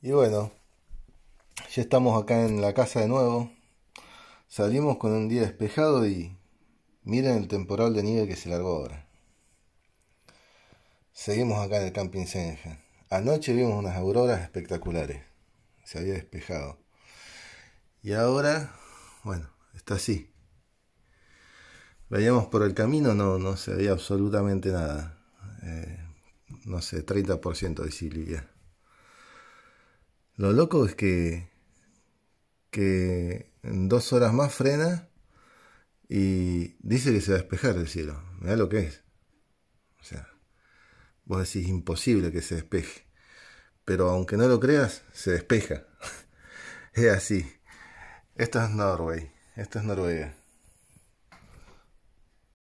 Y bueno, ya estamos acá en la casa de nuevo. Salimos con un día despejado y miren el temporal de nieve que se largó ahora. Seguimos acá en el camping Senja. Anoche vimos unas auroras espectaculares. Se había despejado. Y ahora, bueno, está así. Veíamos por el camino, no, no se veía absolutamente nada. Eh, no sé, 30% de visibilidad. Lo loco es que, que en dos horas más frena y dice que se va a despejar el cielo. Mirá lo que es. O sea, vos decís imposible que se despeje. Pero aunque no lo creas, se despeja. es así. Esto es Norway. Esto es Noruega.